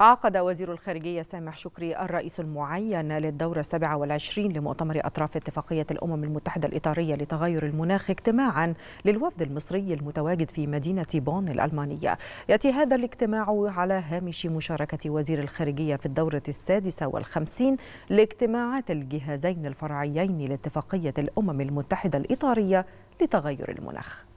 عقد وزير الخارجية سامح شكري الرئيس المعين للدورة 27 لمؤتمر أطراف اتفاقية الأمم المتحدة الإطارية لتغير المناخ اجتماعا للوفد المصري المتواجد في مدينة بون الألمانية يأتي هذا الاجتماع على هامش مشاركة وزير الخارجية في الدورة السادسة والخمسين لاجتماعات الجهازين الفرعيين لاتفاقية الأمم المتحدة الإطارية لتغير المناخ